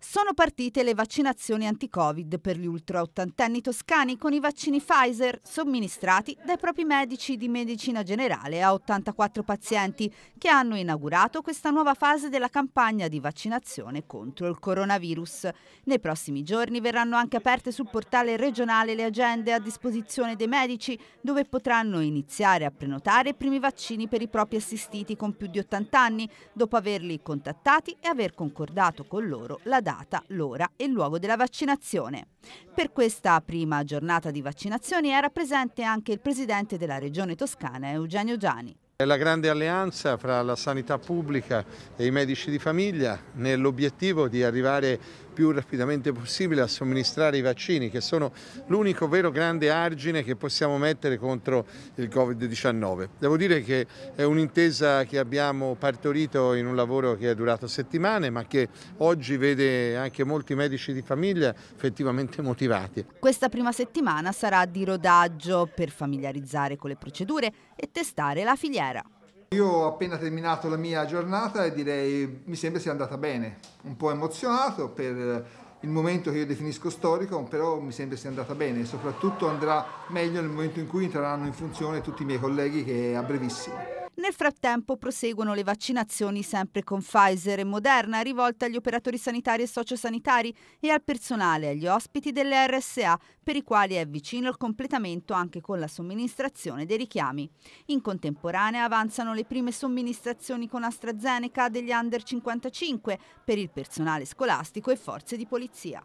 sono partite le vaccinazioni anti-Covid per gli ultra-ottantenni toscani con i vaccini Pfizer somministrati dai propri medici di medicina generale a 84 pazienti che hanno inaugurato questa nuova fase della campagna di vaccinazione contro il coronavirus. Nei prossimi giorni verranno anche aperte sul portale regionale le agende a disposizione dei medici dove potranno iniziare a prenotare i primi vaccini per i propri assistiti con più di 80 anni dopo averli contattati e aver concordato con loro la data data, l'ora e il luogo della vaccinazione. Per questa prima giornata di vaccinazioni era presente anche il presidente della regione toscana Eugenio Giani. È la grande alleanza fra la sanità pubblica e i medici di famiglia nell'obiettivo di arrivare più rapidamente possibile a somministrare i vaccini che sono l'unico vero grande argine che possiamo mettere contro il Covid-19. Devo dire che è un'intesa che abbiamo partorito in un lavoro che è durato settimane ma che oggi vede anche molti medici di famiglia effettivamente motivati. Questa prima settimana sarà di rodaggio per familiarizzare con le procedure e testare la filiera. Io ho appena terminato la mia giornata e direi mi sembra sia andata bene, un po' emozionato per il momento che io definisco storico, però mi sembra sia andata bene e soprattutto andrà meglio nel momento in cui entreranno in funzione tutti i miei colleghi che a brevissimo. Nel frattempo proseguono le vaccinazioni sempre con Pfizer e Moderna rivolte agli operatori sanitari e sociosanitari e al personale e agli ospiti delle RSA per i quali è vicino il completamento anche con la somministrazione dei richiami. In contemporanea avanzano le prime somministrazioni con AstraZeneca degli under 55 per il personale scolastico e forze di polizia.